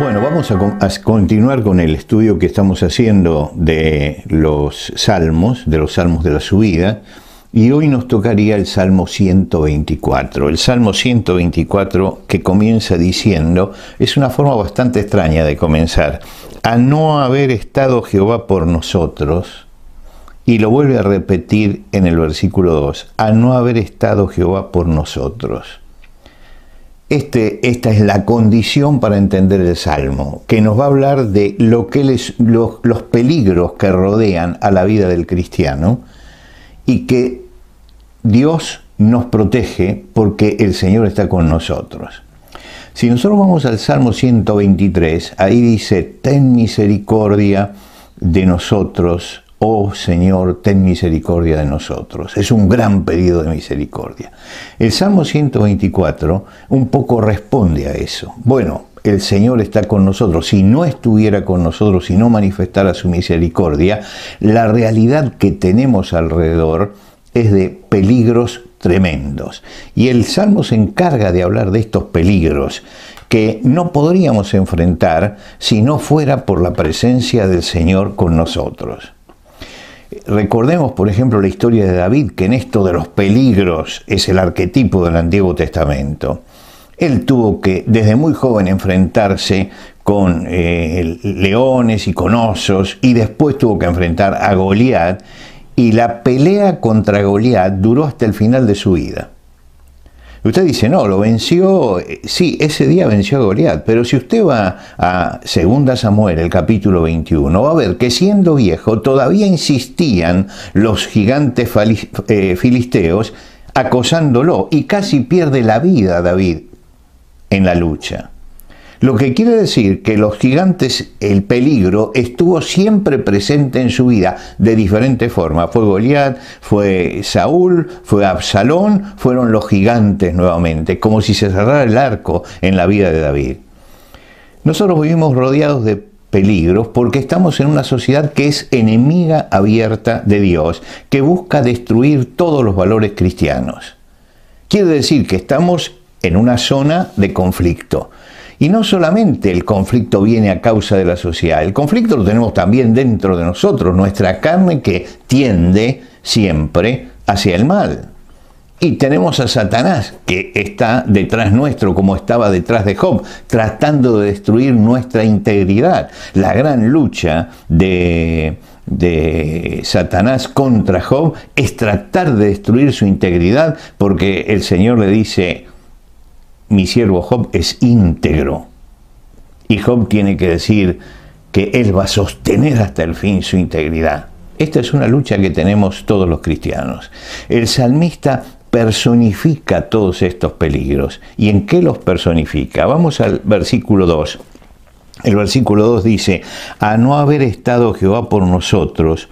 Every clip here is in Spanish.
Bueno, vamos a, continuar con el estudio que estamos haciendo de los salmos, de los salmos de la subida, y hoy nos tocaría el Salmo 124. El Salmo 124 que comienza diciendo, es una forma bastante extraña de comenzar, a no haber estado Jehová por nosotros, y lo vuelve a repetir en el versículo 2, a no haber estado Jehová por nosotros. Este, esta es la condición para entender el Salmo, que nos va a hablar de lo que los, los peligros que rodean a la vida del cristiano y que Dios nos protege porque el Señor está con nosotros. Si nosotros vamos al Salmo 123, ahí dice, ten misericordia de nosotros, oh Señor, ten misericordia de nosotros. Es un gran pedido de misericordia. El Salmo 124 un poco responde a eso. Bueno, el Señor está con nosotros. Si no estuviera con nosotros, si no manifestara su misericordia, la realidad que tenemos alrededor es de peligros tremendos. Y el Salmo se encarga de hablar de estos peligros que no podríamos enfrentar si no fuera por la presencia del Señor con nosotros recordemos, por ejemplo, la historia de David, que en esto de los peligros es el arquetipo del Antiguo Testamento. Él tuvo que, desde muy joven, enfrentarse con eh, leones y con osos, y después tuvo que enfrentar a Goliat, y la pelea contra Goliat duró hasta el final de su vida. Usted dice, no, lo venció, eh, sí, ese día venció a Goliath, pero si usted va a 2 Samuel, el capítulo 21, va a ver que siendo viejo todavía insistían los gigantes eh, filisteos acosándolo y casi pierde la vida David en la lucha. Lo que quiere decir que los gigantes, el peligro estuvo siempre presente en su vida de diferente forma. Fue Goliat, fue Saúl, fue Absalón, fueron los gigantes nuevamente, como si se cerrara el arco en la vida de David. Nosotros vivimos rodeados de peligros porque estamos en una sociedad que es enemiga abierta de Dios, que busca destruir todos los valores cristianos. Quiere decir que estamos en una zona de conflicto y no solamente el conflicto viene a causa de la sociedad, el conflicto lo tenemos también dentro de nosotros, nuestra carne que tiende siempre hacia el mal. Y tenemos a Satanás que está detrás nuestro, como estaba detrás de Job, tratando de destruir nuestra integridad. La gran lucha de, de Satanás contra Job es tratar de destruir su integridad porque el Señor le dice, mi siervo Job es íntegro. Y Job tiene que decir que él va a sostener hasta el fin su integridad. Esta es una lucha que tenemos todos los cristianos. El salmista personifica todos estos peligros. ¿Y en qué los personifica? Vamos al versículo 2. El versículo 2 dice, a no haber estado Jehová por nosotros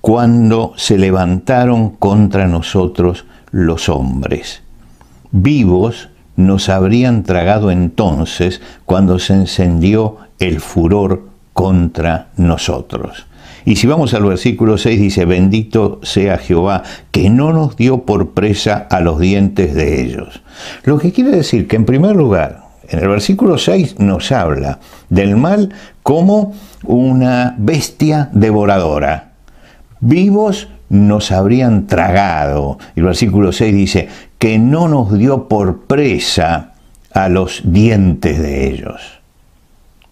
cuando se levantaron contra nosotros los hombres. Vivos nos habrían tragado entonces cuando se encendió el furor contra nosotros. Y si vamos al versículo 6 dice, bendito sea Jehová, que no nos dio por presa a los dientes de ellos. Lo que quiere decir que en primer lugar, en el versículo 6 nos habla del mal como una bestia devoradora. Vivos nos habrían tragado. El versículo 6 dice, que no nos dio por presa a los dientes de ellos.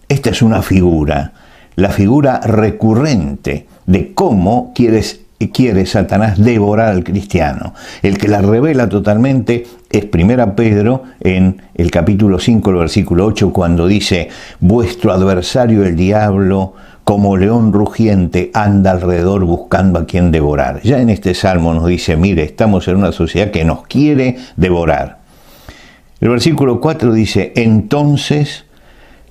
Esta es una figura, la figura recurrente de cómo quieres quiere Satanás devorar al cristiano. El que la revela totalmente es Primera Pedro en el capítulo 5, el versículo 8, cuando dice, vuestro adversario el diablo como león rugiente anda alrededor buscando a quien devorar. Ya en este salmo nos dice, mire, estamos en una sociedad que nos quiere devorar. El versículo 4 dice, entonces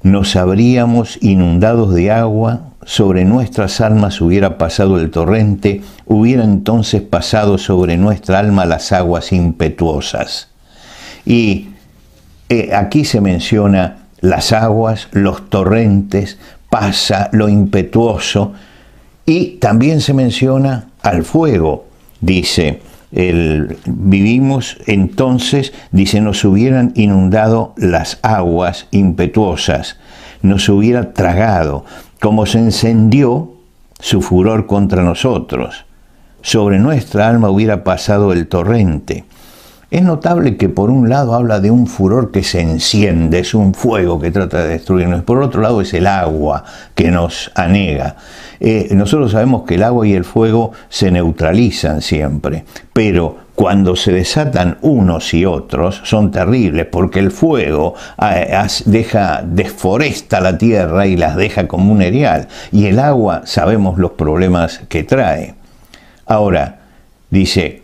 nos habríamos inundados de agua, sobre nuestras almas hubiera pasado el torrente, hubiera entonces pasado sobre nuestra alma las aguas impetuosas. Y eh, aquí se menciona las aguas, los torrentes, pasa, lo impetuoso, y también se menciona al fuego, dice. El, vivimos entonces, dice, nos hubieran inundado las aguas impetuosas, nos hubiera tragado, como se encendió su furor contra nosotros. Sobre nuestra alma hubiera pasado el torrente, es notable que por un lado habla de un furor que se enciende, es un fuego que trata de destruirnos, por otro lado es el agua que nos anega. Eh, nosotros sabemos que el agua y el fuego se neutralizan siempre, pero cuando se desatan unos y otros son terribles porque el fuego eh, deja, desforesta la tierra y las deja como un erial y el agua sabemos los problemas que trae. Ahora, dice,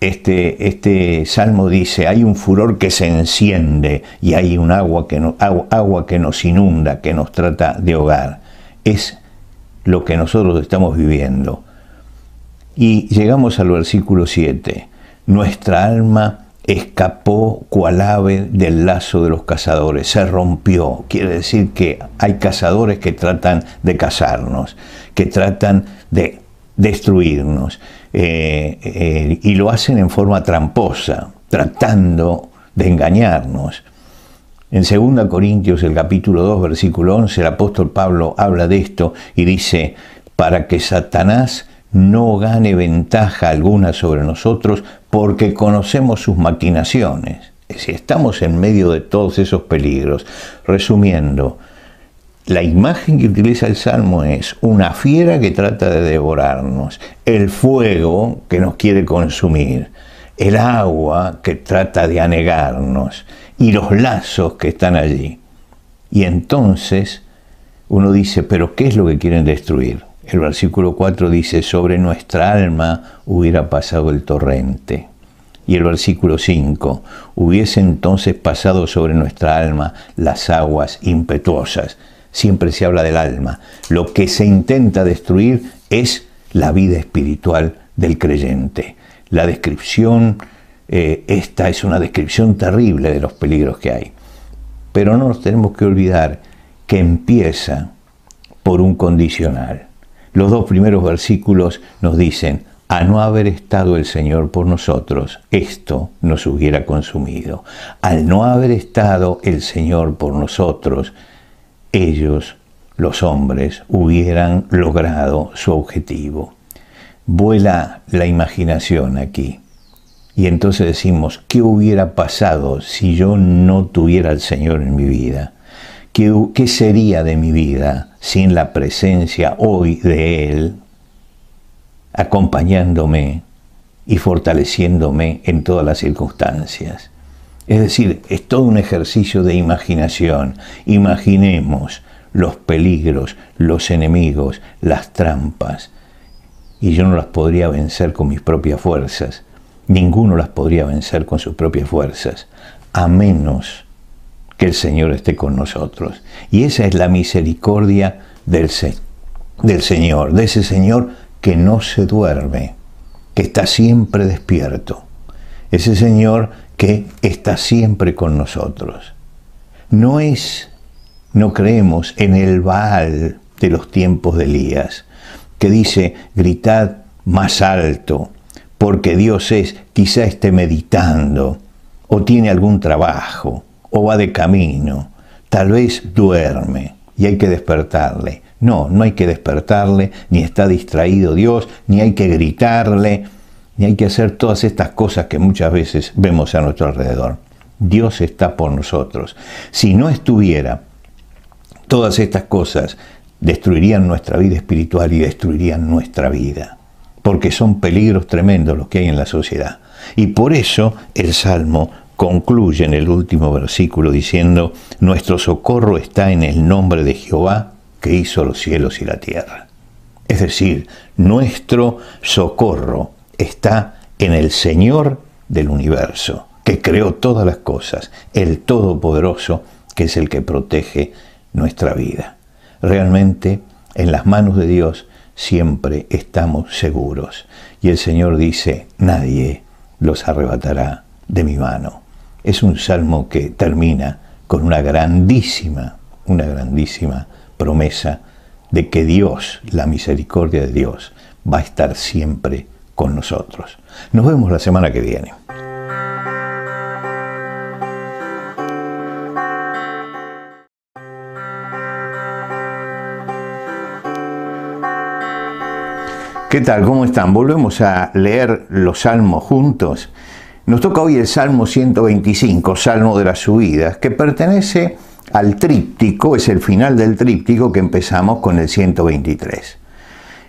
este, este, salmo dice, hay un furor que se enciende y hay un agua que, agua que nos inunda, que nos trata de hogar. Es lo que nosotros estamos viviendo. Y llegamos al versículo 7. Nuestra alma escapó cual ave del lazo de los cazadores, se rompió. Quiere decir que hay cazadores que tratan de cazarnos, que tratan de destruirnos. Eh, eh, y lo hacen en forma tramposa, tratando de engañarnos. En 2 Corintios, el capítulo 2, versículo 11, el apóstol Pablo habla de esto y dice, para que Satanás no gane ventaja alguna sobre nosotros, porque conocemos sus maquinaciones. Si estamos en medio de todos esos peligros. Resumiendo, la imagen que utiliza el Salmo es una fiera que trata de devorarnos, el fuego que nos quiere consumir, el agua que trata de anegarnos y los lazos que están allí. Y entonces uno dice, pero ¿qué es lo que quieren destruir? El versículo 4 dice, sobre nuestra alma hubiera pasado el torrente. Y el versículo 5, hubiese entonces pasado sobre nuestra alma las aguas impetuosas siempre se habla del alma. Lo que se intenta destruir es la vida espiritual del creyente. La descripción, eh, esta es una descripción terrible de los peligros que hay. Pero no nos tenemos que olvidar que empieza por un condicional. Los dos primeros versículos nos dicen, a no haber estado el Señor por nosotros, esto nos hubiera consumido. Al no haber estado el Señor por nosotros, ellos, los hombres, hubieran logrado su objetivo. Vuela la imaginación aquí. Y entonces decimos, ¿qué hubiera pasado si yo no tuviera al Señor en mi vida? ¿Qué, sería de mi vida sin la presencia hoy de Él, acompañándome y fortaleciéndome en todas las circunstancias? Es decir, es todo un ejercicio de imaginación. Imaginemos los peligros, los enemigos, las trampas. Y yo no las podría vencer con mis propias fuerzas. Ninguno las podría vencer con sus propias fuerzas, a menos que el Señor esté con nosotros. Y esa es la misericordia del, Señor, de ese Señor que no se duerme, que está siempre despierto. Ese Señor que está siempre con nosotros. No es, no creemos en el Baal de los tiempos de Elías, que dice, gritad más alto, porque Dios es, quizá esté meditando, o tiene algún trabajo, o va de camino, tal vez duerme y hay que despertarle. No, no hay que despertarle, ni está distraído Dios, ni hay que gritarle, y hay que hacer todas estas cosas que muchas veces vemos a nuestro alrededor. Dios está por nosotros. Si no estuviera, todas estas cosas destruirían nuestra vida espiritual y destruirían nuestra vida, porque son peligros tremendos los que hay en la sociedad. Y por eso el Salmo concluye en el último versículo diciendo, Nuestro socorro está en el nombre de Jehová que hizo los cielos y la tierra. Es decir, nuestro socorro está en el Señor del universo, que creó todas las cosas, el Todopoderoso, que es el que protege nuestra vida. Realmente, en las manos de Dios siempre estamos seguros. Y el Señor dice, nadie los arrebatará de mi mano. Es un salmo que termina con una grandísima, una grandísima promesa de que Dios, la misericordia de Dios, va a estar siempre con nosotros. Nos vemos la semana que viene. ¿Qué tal? ¿Cómo están? Volvemos a leer los salmos juntos. Nos toca hoy el Salmo 125, Salmo de las Subidas, que pertenece al tríptico, es el final del tríptico que empezamos con el 123.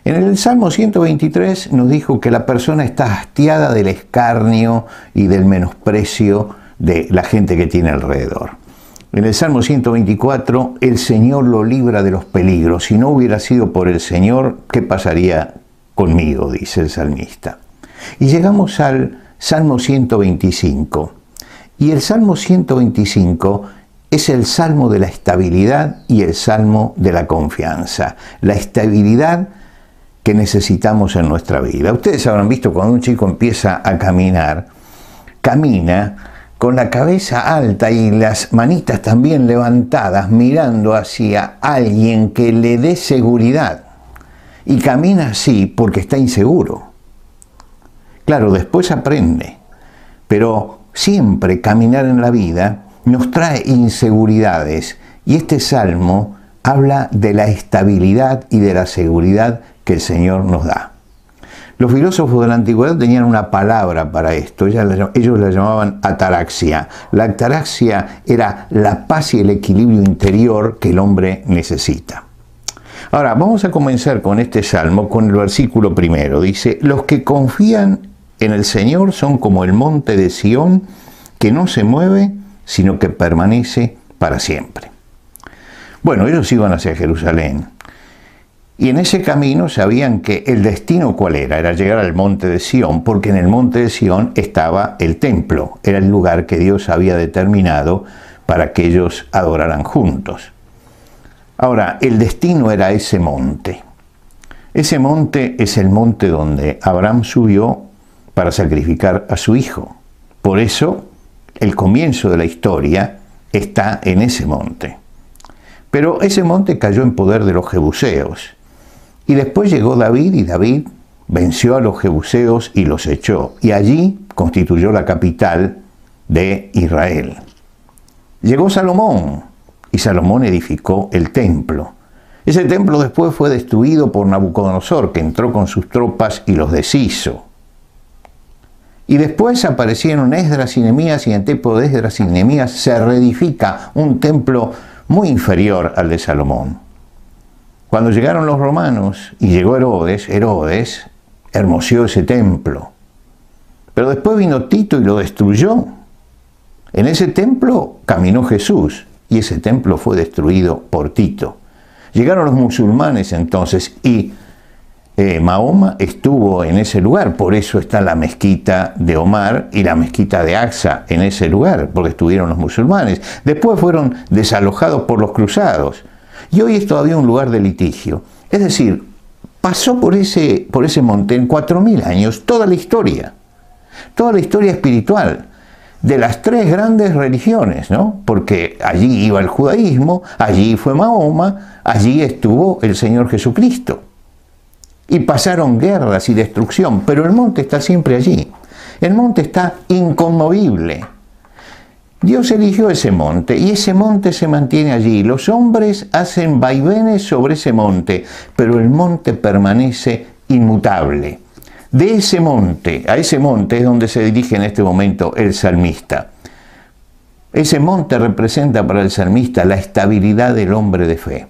En el Salmo 123 nos dijo que la persona está hastiada del escarnio y del menosprecio de la gente que tiene alrededor. En el Salmo 124, el Señor lo libra de los peligros. Si no hubiera sido por el Señor, ¿qué pasaría conmigo? dice el salmista. Y llegamos al Salmo 125. Y el Salmo 125 es el Salmo de la estabilidad y el Salmo de la confianza. La estabilidad necesitamos en nuestra vida. Ustedes habrán visto cuando un chico empieza a caminar, camina con la cabeza alta y las manitas también levantadas, mirando hacia alguien que le dé seguridad. Y camina así porque está inseguro. Claro, después aprende, pero siempre caminar en la vida nos trae inseguridades. Y este salmo habla de la estabilidad y de la seguridad que el Señor nos da. Los filósofos de la antigüedad tenían una palabra para esto, ellos la llamaban ataraxia. La ataraxia era la paz y el equilibrio interior que el hombre necesita. Ahora, vamos a comenzar con este salmo, con el versículo primero. Dice, los que confían en el Señor son como el monte de Sión, que no se mueve, sino que permanece para siempre. Bueno, ellos iban hacia Jerusalén. Y en ese camino sabían que el destino cuál era, era llegar al monte de Sión, porque en el monte de Sión estaba el templo, era el lugar que Dios había determinado para que ellos adoraran juntos. Ahora, el destino era ese monte. Ese monte es el monte donde Abraham subió para sacrificar a su hijo. Por eso, el comienzo de la historia está en ese monte. Pero ese monte cayó en poder de los jebuseos. Y después llegó David y David venció a los jebuseos y los echó. Y allí constituyó la capital de Israel. Llegó Salomón y Salomón edificó el templo. Ese templo después fue destruido por Nabucodonosor, que entró con sus tropas y los deshizo. Y después aparecieron Esdras y Nehemías y en tiempo de Esdras y Nehemías se reedifica un templo muy inferior al de Salomón. Cuando llegaron los romanos y llegó Herodes, Herodes hermoseó ese templo. Pero después vino Tito y lo destruyó. En ese templo caminó Jesús y ese templo fue destruido por Tito. Llegaron los musulmanes entonces y eh, Mahoma estuvo en ese lugar, por eso está la mezquita de Omar y la mezquita de Axa en ese lugar, porque estuvieron los musulmanes. Después fueron desalojados por los cruzados y hoy es todavía un lugar de litigio. Es decir, pasó por ese, por ese monte en 4.000 años toda la historia, toda la historia espiritual de las tres grandes religiones, ¿no? Porque allí iba el judaísmo, allí fue Mahoma, allí estuvo el Señor Jesucristo y pasaron guerras y destrucción, pero el monte está siempre allí. El monte está inconmovible. Dios eligió ese monte y ese monte se mantiene allí. Los hombres hacen vaivenes sobre ese monte, pero el monte permanece inmutable. De ese monte, a ese monte es donde se dirige en este momento el salmista. Ese monte representa para el salmista la estabilidad del hombre de fe.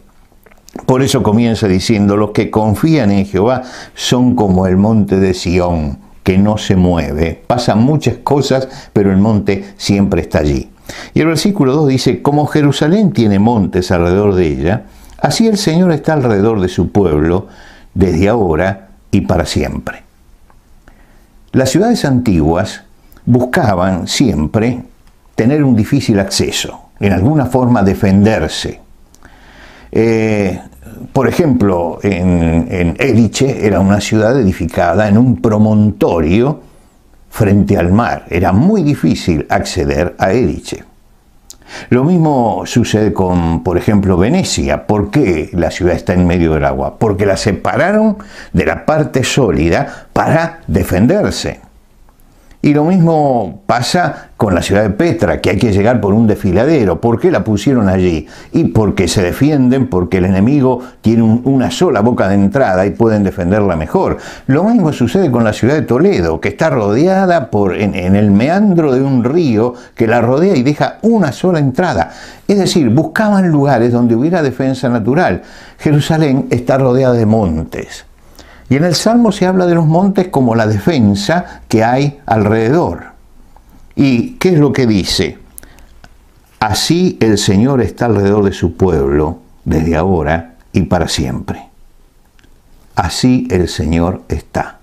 Por eso comienza diciendo, los que confían en Jehová son como el monte de Sión, que no se mueve. Pasan muchas cosas, pero el monte siempre está allí. Y el versículo 2 dice, como Jerusalén tiene montes alrededor de ella, así el Señor está alrededor de su pueblo desde ahora y para siempre. Las ciudades antiguas buscaban siempre tener un difícil acceso, en alguna forma defenderse, eh, por ejemplo, en, en era una ciudad edificada en un promontorio frente al mar. Era muy difícil acceder a Eriche. Lo mismo sucede con, por ejemplo, Venecia. ¿Por qué la ciudad está en medio del agua? Porque la separaron de la parte sólida para defenderse. Y lo mismo pasa con la ciudad de Petra, que hay que llegar por un desfiladero. ¿Por qué la pusieron allí? Y porque se defienden, porque el enemigo tiene una sola boca de entrada y pueden defenderla mejor. Lo mismo sucede con la ciudad de Toledo, que está rodeada por, en el meandro de un río que la rodea y deja una sola entrada. Es decir, buscaban lugares donde hubiera defensa natural. Jerusalén está rodeada de montes. Y en el Salmo se habla de los montes como la defensa que hay alrededor. ¿Y qué es lo que dice? Así el Señor está alrededor de su pueblo desde ahora y para siempre. Así el Señor está.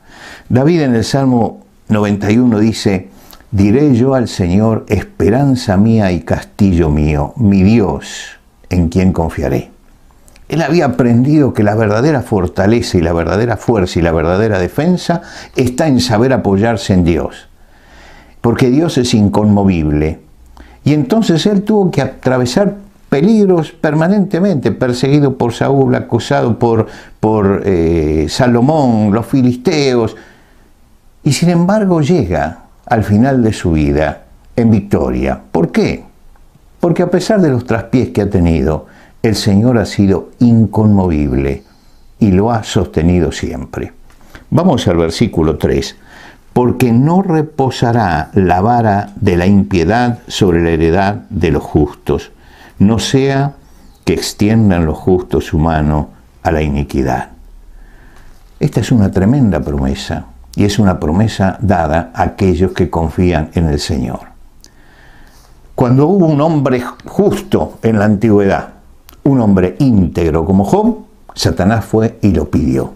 David en el Salmo 91 dice, diré yo al Señor, esperanza mía y castillo mío, mi Dios, en quien confiaré. Él había aprendido que la verdadera fortaleza y la verdadera fuerza y la verdadera defensa está en saber apoyarse en Dios porque Dios es inconmovible. Y entonces él tuvo que atravesar peligros permanentemente, perseguido por Saúl, acusado por, por eh, Salomón, los filisteos, y sin embargo llega al final de su vida en victoria. ¿Por qué? Porque a pesar de los traspiés que ha tenido, el Señor ha sido inconmovible y lo ha sostenido siempre. Vamos al versículo 3 porque no reposará la vara de la impiedad sobre la heredad de los justos, no sea que extiendan los justos su mano a la iniquidad. Esta es una tremenda promesa, y es una promesa dada a aquellos que confían en el Señor. Cuando hubo un hombre justo en la antigüedad, un hombre íntegro como Job, Satanás fue y lo pidió.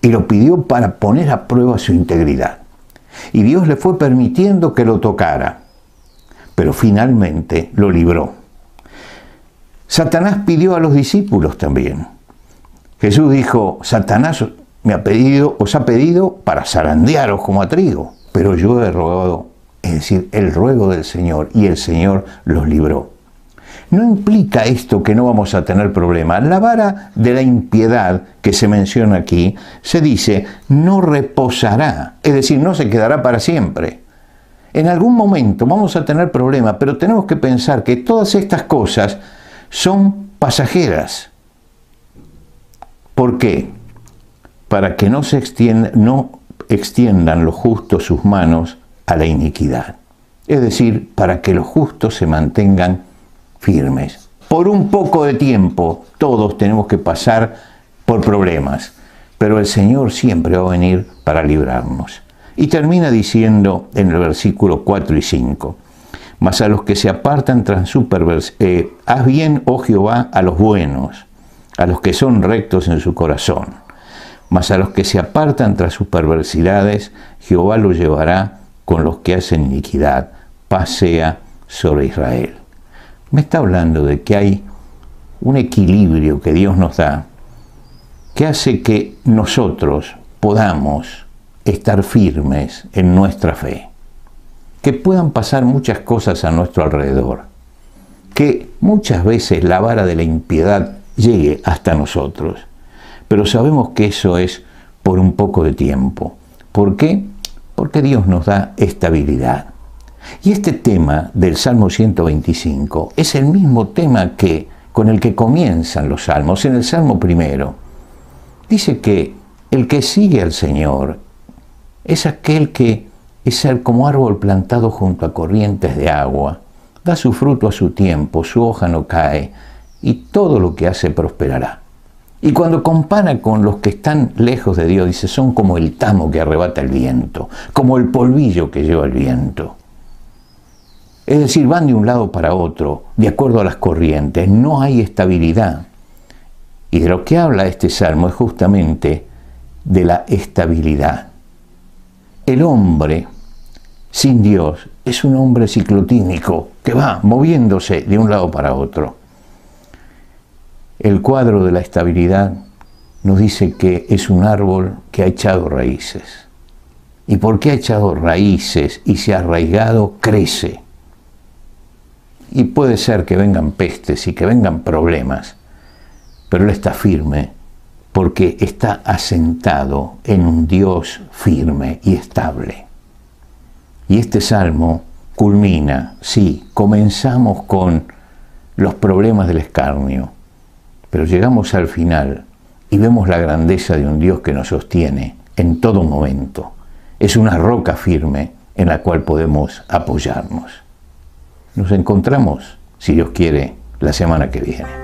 Y lo pidió para poner a prueba su integridad y Dios le fue permitiendo que lo tocara, pero finalmente lo libró. Satanás pidió a los discípulos también. Jesús dijo, Satanás me ha pedido, os ha pedido para zarandearos como a trigo, pero yo he rogado, es decir, el ruego del Señor, y el Señor los libró. No implica esto que no vamos a tener problemas. La vara de la impiedad que se menciona aquí, se dice, no reposará, es decir, no se quedará para siempre. En algún momento vamos a tener problemas, pero tenemos que pensar que todas estas cosas son pasajeras. ¿Por qué? Para que no se no extiendan los justos sus manos a la iniquidad. Es decir, para que los justos se mantengan firmes. Por un poco de tiempo todos tenemos que pasar por problemas, pero el Señor siempre va a venir para librarnos. Y termina diciendo en el versículo 4 y 5, mas a los que se apartan tras su eh, haz bien, oh Jehová, a los buenos, a los que son rectos en su corazón. Mas a los que se apartan tras sus perversidades, Jehová los llevará con los que hacen iniquidad. Pasea sobre Israel me está hablando de que hay un equilibrio que Dios nos da, que hace que nosotros podamos estar firmes en nuestra fe, que puedan pasar muchas cosas a nuestro alrededor, que muchas veces la vara de la impiedad llegue hasta nosotros, pero sabemos que eso es por un poco de tiempo. ¿Por qué? Porque Dios nos da estabilidad. Y este tema del Salmo 125 es el mismo tema que con el que comienzan los salmos. En el Salmo primero dice que el que sigue al Señor es aquel que es como árbol plantado junto a corrientes de agua, da su fruto a su tiempo, su hoja no cae, y todo lo que hace prosperará. Y cuando compara con los que están lejos de Dios, dice, son como el tamo que arrebata el viento, como el polvillo que lleva el viento. Es decir, van de un lado para otro, de acuerdo a las corrientes, no hay estabilidad. Y de lo que habla este salmo es justamente de la estabilidad. El hombre sin Dios es un hombre ciclotínico que va moviéndose de un lado para otro. El cuadro de la estabilidad nos dice que es un árbol que ha echado raíces. Y porque ha echado raíces y se ha arraigado, crece y puede ser que vengan pestes y que vengan problemas, pero Él está firme porque está asentado en un Dios firme y estable. Y este salmo culmina, sí, comenzamos con los problemas del escarnio, pero llegamos al final y vemos la grandeza de un Dios que nos sostiene en todo momento. Es una roca firme en la cual podemos apoyarnos. Nos encontramos, si Dios quiere, la semana que viene.